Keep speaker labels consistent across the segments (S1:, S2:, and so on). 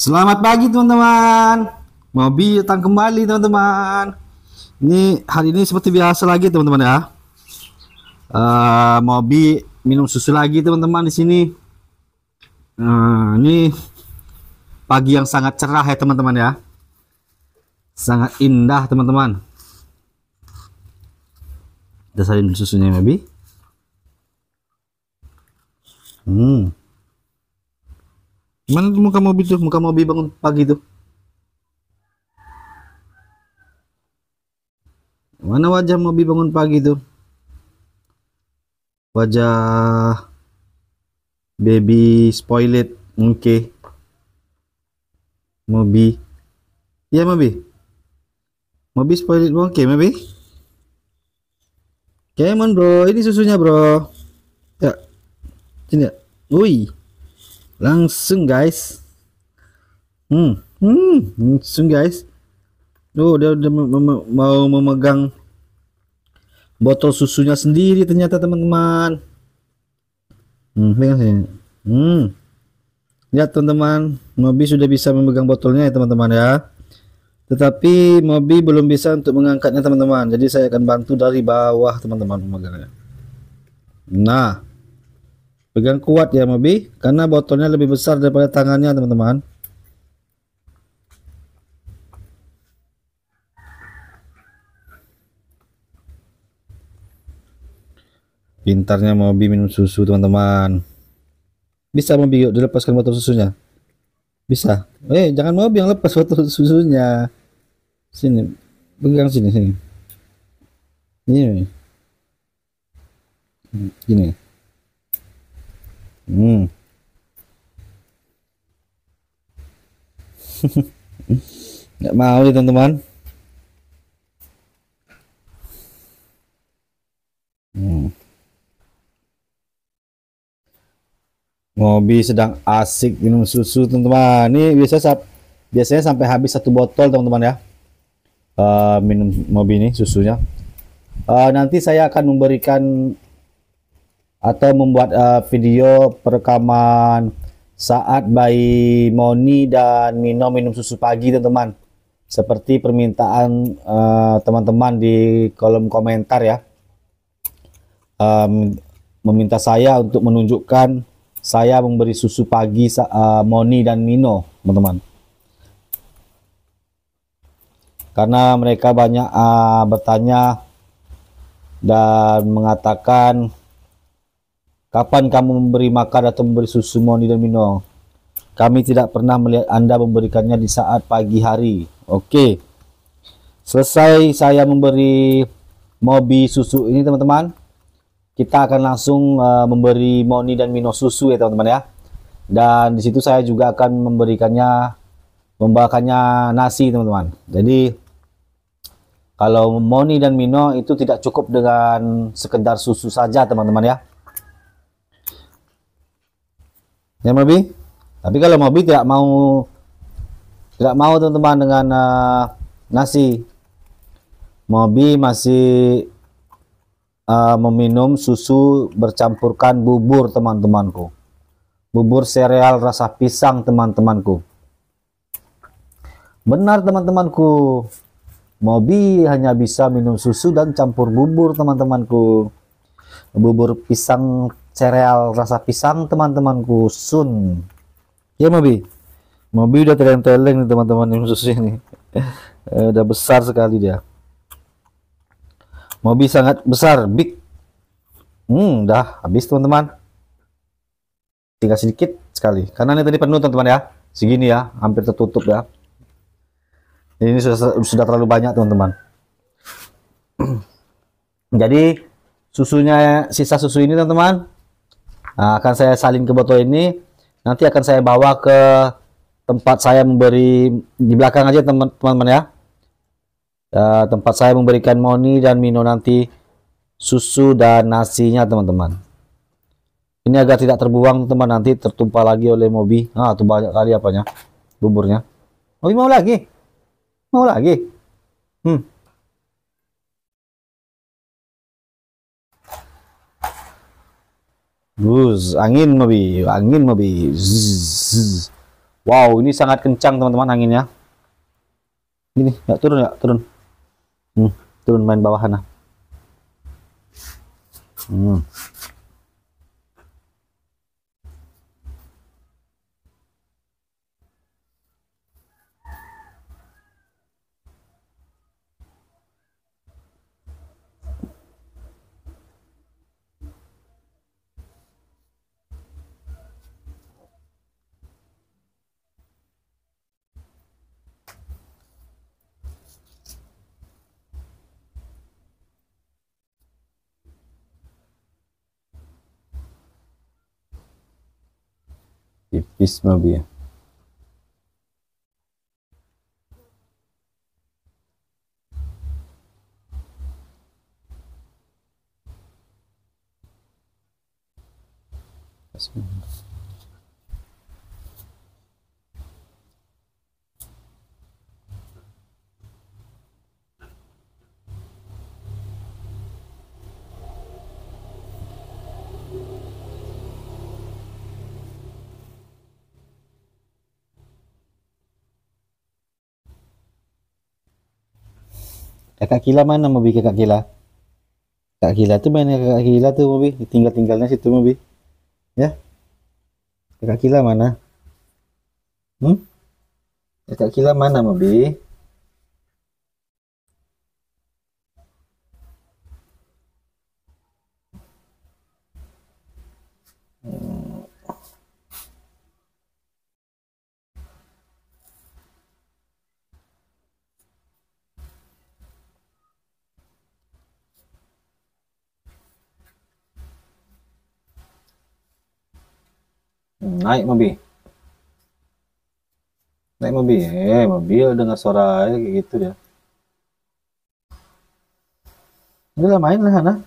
S1: Selamat pagi teman-teman. Mobi datang kembali teman-teman. Ini hari ini seperti biasa lagi teman-teman ya. Uh, eh, Mobi minum susu lagi teman-teman di sini. Uh, ini pagi yang sangat cerah ya teman-teman ya. Sangat indah teman-teman. Dasarin susunya Mobi. Hmm. Mana tuh muka mobil tuh? Muka mobil bangun pagi tuh. Mana wajah mobil bangun pagi tuh? Wajah baby spoiled. mungkin? Okay. Mobi. Ya Mobi. Mobi spoiled. Oke, okay, Mobi. Kemon, bro. Ini susunya, bro. Ya. Sini ya. Wih langsung guys hmm, hmm langsung guys Oh dia udah mau memegang botol susunya sendiri ternyata teman-teman hmm, ya. hmm. lihat teman-teman Mobi sudah bisa memegang botolnya ya teman-teman ya tetapi Mobi belum bisa untuk mengangkatnya teman-teman jadi saya akan bantu dari bawah teman-teman memegangnya. nah Pegang kuat ya Mobi, karena botolnya lebih besar daripada tangannya teman-teman. Pintarnya Mobi minum susu teman-teman. Bisa Mobi yuk dilepaskan botol susunya. Bisa. Eh jangan Mobi yang lepas botol susunya. Sini, pegang sini sini. Ini. Gini. gini. Hmm. Nggak mau ya teman-teman. Hmm. Ngobi sedang asik minum susu teman-teman. Ini biasanya biasanya sampai habis satu botol teman-teman ya. Uh, minum mobil ini susunya. Uh, nanti saya akan memberikan atau membuat uh, video perekaman saat bayi Moni dan Mino minum susu pagi teman-teman seperti permintaan eh, teman-teman uh, di kolom komentar ya um, meminta saya untuk menunjukkan saya memberi susu pagi uh, Moni dan Mino teman-teman karena mereka banyak uh, bertanya dan mengatakan Kapan kamu memberi makan atau memberi susu Moni dan Mino? Kami tidak pernah melihat Anda memberikannya di saat pagi hari. Oke. Okay. Selesai saya memberi Mobi susu ini teman-teman. Kita akan langsung uh, memberi Moni dan Mino susu ya teman-teman ya. Dan di situ saya juga akan memberikannya membawakannya nasi teman-teman. Jadi kalau Moni dan Mino itu tidak cukup dengan sekedar susu saja teman-teman ya ya Mobi tapi kalau Mobi tidak mau tidak mau teman-teman dengan uh, nasi Mobi masih uh, meminum susu bercampurkan bubur teman-temanku bubur sereal rasa pisang teman-temanku benar teman-temanku Mobi hanya bisa minum susu dan campur bubur teman-temanku bubur pisang Cereal rasa pisang teman-temanku Sun. Ya Mobi. Mobi udah teleng-teleng nih teman-teman susu ini. Eh, udah besar sekali dia. Mobi sangat besar, big. Hmm, dah habis teman-teman. Tinggal sedikit sekali. Karena ini tadi penuh teman-teman ya. Segini ya, hampir tertutup ya. Ini sudah sudah terlalu banyak teman-teman. Jadi susunya sisa susu ini teman-teman Nah, akan saya salin ke botol ini. Nanti akan saya bawa ke tempat saya memberi di belakang aja teman-teman ya. Uh, tempat saya memberikan Moni dan Mino nanti susu dan nasinya teman-teman. Ini agar tidak terbuang teman nanti tertumpah lagi oleh Mobi. Ah, tuh banyak kali apanya buburnya. Mobi mau lagi, mau lagi. Hmm. Bus, angin lebih, angin lebih. Wow, ini sangat kencang teman-teman anginnya. Ini nggak ya, turun nggak ya, turun. Hmm, turun main bawahan nah. Hmm. ये पिस में भी है Kakak Kila mana Mobi kakak Kila? Kakak Kila tuh mana kakak Kila tuh Mobi? Tinggal-tinggalnya situ Mobi. Ya. Kakak Kila mana? Hmm? Kakak Kila mana Mobi? Naik mobil. Naik mobil. Eh, mobil dengar suara kayak gitu ya. Ini lah main lah, nah.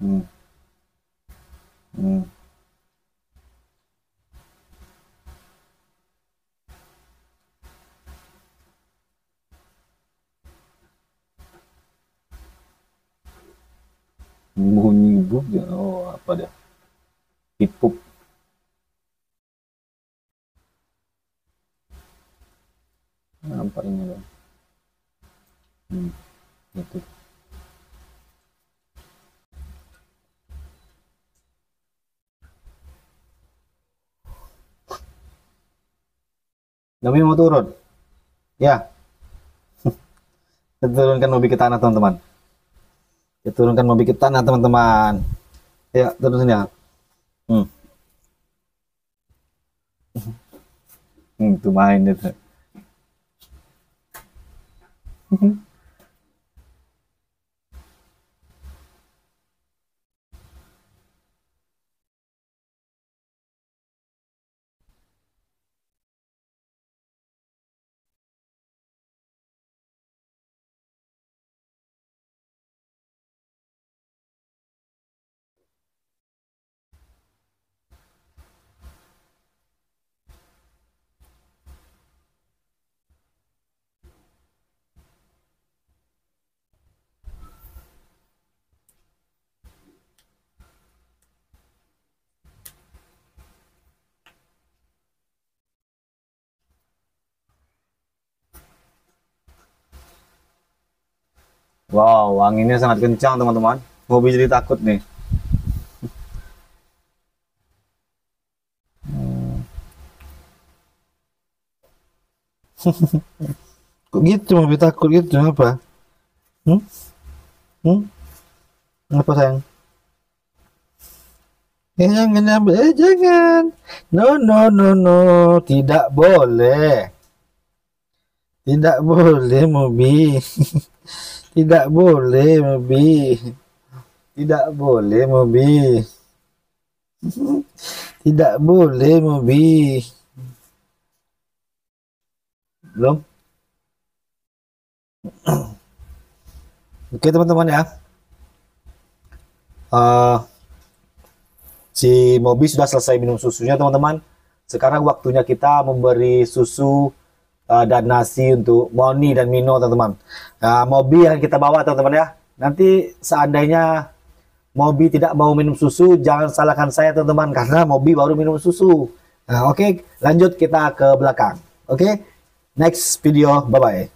S1: Hmm. Hmm. bunyi book oh apa dah hip hop apa ini loh hmm, itu Nabi mau turun. Ya. turunkan Nabi ke tanah, teman-teman diturunkan membuat tanah teman-teman ya ya hmm. hmm itu main itu Wow, anginnya sangat kencang teman-teman. Hobi jadi takut nih. Hmm. Kok gitu mau takut gitu apa? Hmm? Hmm? Apa sayang? Eh, jangan ambil, eh jangan. No no no no, tidak boleh. Tidak boleh mobil. Tidak boleh, Mobi. Tidak boleh, Mobi. Tidak boleh, Mobi. Belum? Oke, teman-teman ya. Uh, si Mobi sudah selesai minum susunya, teman-teman. Sekarang waktunya kita memberi susu uh, dan nasi untuk Moni dan Mino teman-teman. Uh, Mobi yang kita bawa teman-teman ya. Nanti seandainya Mobi tidak mau minum susu, jangan salahkan saya teman-teman karena Mobi baru minum susu. Nah, oke, okay, lanjut kita ke belakang. Oke, okay, next video, bye-bye.